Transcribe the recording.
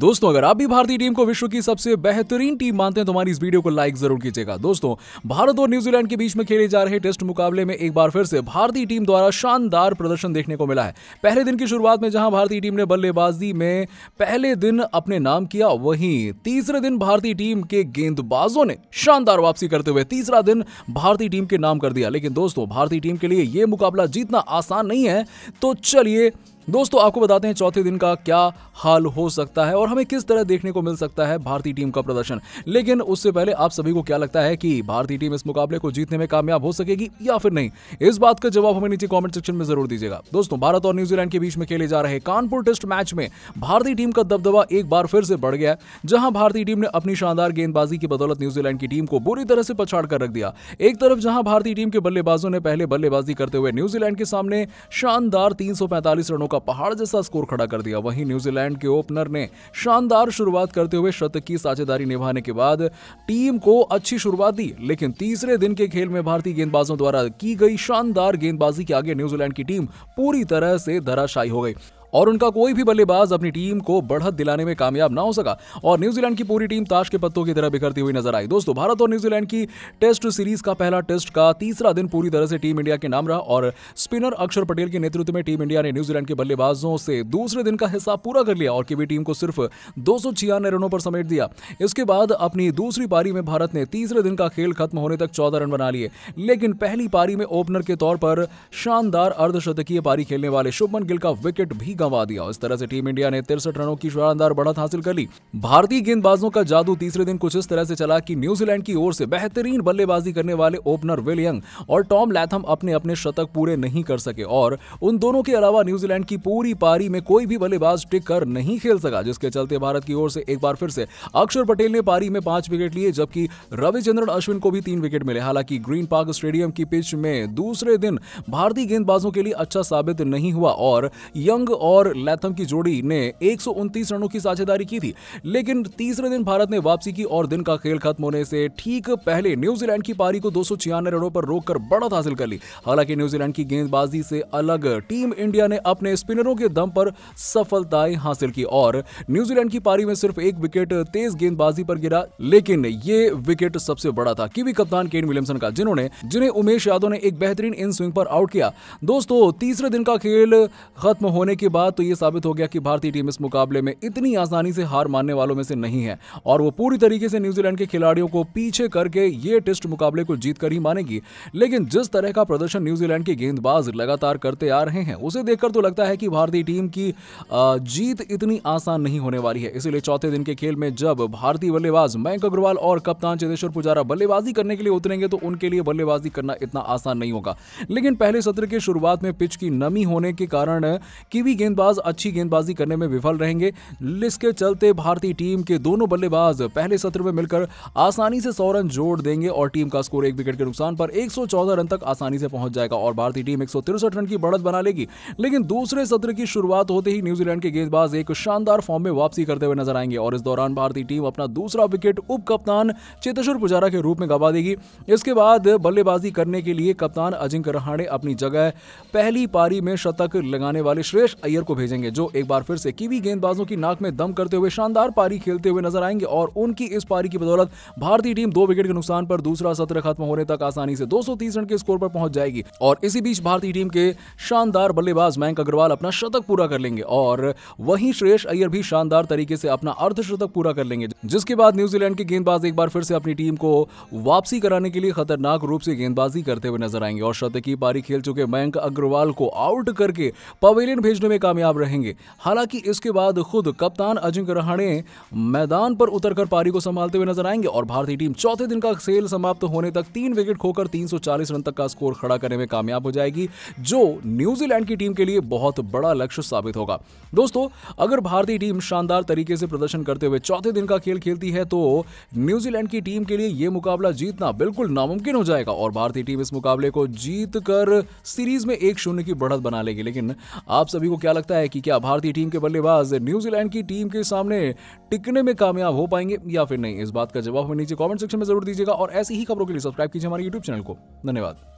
दोस्तों अगर आप भी भारतीय टीम को विश्व की सबसे बेहतरीन टीम मानते हैं तो हमारी इस वीडियो को लाइक जरूर कीजिएगा दोस्तों भारत और न्यूजीलैंड के बीच में खेले जा रहे टेस्ट मुकाबले में एक बार फिर से भारतीय टीम द्वारा शानदार प्रदर्शन देखने को मिला है पहले दिन की शुरुआत में जहां भारतीय टीम ने बल्लेबाजी में पहले दिन अपने नाम किया वहीं तीसरे दिन भारतीय टीम के गेंदबाजों ने शानदार वापसी करते हुए तीसरा दिन भारतीय टीम के नाम कर दिया लेकिन दोस्तों भारतीय टीम के लिए यह मुकाबला जीतना आसान नहीं है तो चलिए दोस्तों आपको बताते हैं चौथे दिन का क्या हाल हो सकता है और हमें किस तरह देखने को मिल सकता है भारतीय टीम का प्रदर्शन लेकिन उससे पहले आप सभी को क्या लगता है कि भारतीय टीम इस मुकाबले को जीतने में कामयाब हो सकेगी या फिर नहीं इस बात का जवाब हमें नीचे कॉमेंट सेक्शन में जरूर दीजिएगा दोस्तों भारत और न्यूजीलैंड के बीच में खेले जा रहे कानपुर टेस्ट मैच में भारतीय टीम का दबदबा एक बार फिर से बढ़ गया जहां भारतीय टीम ने अपनी शानदार गेंदबाजी की बदौलत न्यूजीलैंड की टीम को बुरी तरह से पछाड़ कर रख दिया एक तरफ जहां भारतीय टीम के बल्लेबाजों ने पहले बल्लेबाजी करते हुए न्यूजीलैंड के सामने शानदार तीन रनों का का पहाड़ जैसा स्कोर खड़ा कर दिया वहीं न्यूजीलैंड के ओपनर ने शानदार शुरुआत करते हुए शतक की साझेदारी निभाने के बाद टीम को अच्छी शुरुआत दी लेकिन तीसरे दिन के खेल में भारतीय गेंदबाजों द्वारा की गई शानदार गेंदबाजी के आगे न्यूजीलैंड की टीम पूरी तरह से धराशायी हो गई और उनका कोई भी बल्लेबाज अपनी टीम को बढ़त दिलाने में कामयाब ना हो सका और न्यूजीलैंड की पूरी टीम ताश के पत्तों की तरह बिखरती हुई नजर आई दोस्तों भारत और न्यूजीलैंड की टेस्ट सीरीज का पहला टेस्ट का तीसरा दिन पूरी तरह से टीम इंडिया के नाम रहा और स्पिनर अक्षर पटेल के नेतृत्व में टीम इंडिया ने न्यूजीलैंड के बल्लेबाजों से दूसरे दिन का हिस्सा पूरा कर लिया और किवी टीम को सिर्फ दो रनों पर समेट दिया इसके बाद अपनी दूसरी पारी में भारत ने तीसरे दिन का खेल खत्म होने तक चौदह रन बना लिए लेकिन पहली पारी में ओपनर के तौर पर शानदार अर्धशतकीय पारी खेलने वाले शुभमन गिल का विकेट भी गंवा दिया इस तरह से टीम इंडिया ने तिरसठ रनों की शानदार बढ़त हासिल कर ली भारतीय गेंदबाजों का जादू तीसरे दिन कुछ इस तरह से चला कि न्यूजीलैंड की ओर से बेहतरीन बल्लेबाजी करने वाले ओपनर विलियंग और टॉम लैथम अपने अपने शतक पूरे नहीं कर सके और उन दोनों के अलावा न्यूजीलैंड की पूरी पारी में कोई भी बल्लेबाज टिक कर नहीं खेल सका जिसके चलते भारत की ओर से एक बार फिर से अक्षर पटेल ने पारी में पांच विकेट लिए जबकि रविचंद्रन अश्विन को भी तीन विकेट मिले हालांकि ग्रीन पार्क स्टेडियम की पिच में दूसरे दिन भारतीय गेंदबाजों के लिए अच्छा साबित नहीं हुआ और यंग और लैथम की जोड़ी ने एक रनों की साझेदारी की थी लेकिन तीसरे दिन भारत ने वापसी की और दिन का खेल खत्म होने से ठीक पहले न्यूजीलैंड की पारी को दो रनों पर रोक कर बढ़त हासिल कर ली हालांकि न्यूजीलैंड की गेंदबाजी से अलग टीम इंडिया ने अपने स्पिनरों के दम पर सफलताएं हासिल की और न्यूजीलैंड की पारी में सिर्फ एक विकेट तेज गेंदबाजी पर गिरा लेकिन ये विकेट सबसे बड़ा था किवी कप्तान केन विलियमसन का जिन्होंने जिन्हें उमेश यादव ने एक बेहतरीन इन स्विंग पर आउट किया दोस्तों तीसरे दिन का खेल खत्म होने के बाद बाद तो ये साबित हो गया कि भारतीय टीम इस मुकाबले में इतनी आसानी से हार मानने वालों में से नहीं है और वो पूरी तरीके से न्यूजीलैंड के खिलाड़ियों को पीछे करके ये टेस्ट मुकाबले को जीत कर ही मानेगी लेकिन जिस तरह का प्रदर्शन न्यूजीलैंड के गेंदबाज लगातार करते आ रहे हैं उसे देखकर तो लगता है कि भारतीय टीम की जीत इतनी आसान नहीं होने वाली है इसीलिए चौथे दिन के खेल में जब भारतीय बल्लेबाज मयंक अग्रवाल और कप्तान चेतेश्वर पुजारा बल्लेबाजी करने के लिए उतरेंगे तो उनके लिए बल्लेबाजी करना इतना आसान नहीं होगा लेकिन पहले सत्र की शुरुआत में पिच की नमी होने के कारण कीवी गेंद गेंदबाज अच्छी गेंदबाजी करने में विफल रहेंगे इसके चलते भारतीय टीम के दोनों बल्लेबाज पहले सत्र में मिलकर आसानी से सौ रन जोड़ देंगे और टीम का स्कोर एक विकेट के नुकसान पर एक रन तक आसानी से पहुंच जाएगा और भारतीय टीम एक रन की बढ़त बना लेगी लेकिन दूसरे सत्र की शुरुआत होते ही न्यूजीलैंड के गेंदबाज एक शानदार फॉर्म में वापसी करते हुए नजर आएंगे और इस दौरान भारतीय टीम अपना दूसरा विकेट उप कप्तान चेतेश्वर पुजारा के रूप में गवा देगी इसके बाद बल्लेबाजी करने के लिए कप्तान अजिंक्य रहाणे अपनी जगह पहली पारी में शतक लगाने वाले श्रेष्ठ अय्यर अय्यर को भेजेंगे जो एक बार फिर से कीवी गेंदबाजों की नाक में दम करते हुए शानदार पारी खेलते हुए नजर आएंगे और उनकी इस पारी की बदौलत भारतीय टीम दो विकेट के नुकसान पर दूसरा सत्र खत्म होने तक आसानी से 230 रन के स्कोर पर पहुंच जाएगी और इसी बीच भारतीय टीम के शानदार बल्लेबाज मयंक अग्रवाल अपना शतक पूरा कर लेंगे और वहीं श्रेष अय्यर भी शानदार तरीके से अपना अर्धशतक पूरा कर लेंगे जिसके बाद न्यूजीलैंड के गेंदबाज एक बार फिर से अपनी टीम को वापसी कराने के लिए खतरनाक रूप से गेंदबाजी करते हुए नजर आएंगे और शतकीय पारी खेल चुके मयंक अग्रवाल को आउट करके पवेलियन भेजने में कामयाब रहेंगे हालांकि इसके बाद खुद कप्तान अजिंक्य रहाणे मैदान पर उतरकर पारी को संभालते हुए नजर आएंगे और भारतीय टीम चौथे दिन का खेल समाप्त होने तक तीन विकेट खोकर 340 रन तक का स्कोर खड़ा करने में कामयाब हो जाएगी जो न्यूजीलैंड की टीम के लिए बहुत बड़ा लक्ष्य साबित होगा दोस्तों अगर भारतीय टीम शानदार तरीके से प्रदर्शन करते हुए चौथे दिन का खेल खेलती है तो न्यूजीलैंड की टीम के लिए यह मुकाबला जीतना बिल्कुल नामुमकिन हो जाएगा और भारतीय टीम इस मुकाबले को जीत कर सीरीज में एक शून्य की बढ़त बना लेगी लेकिन आप सभी को क्या लगता है कि क्या भारतीय टीम के बल्लेबाज न्यूजीलैंड की टीम के सामने टिकने में कामयाब हो पाएंगे या फिर नहीं इस बात का जवाब हमें नीचे कॉमेंट सेक्शन में जरूर दीजिएगा और ऐसी ही खबरों के लिए सब्सक्राइब कीजिए हमारे यूट्यूब चैनल को धन्यवाद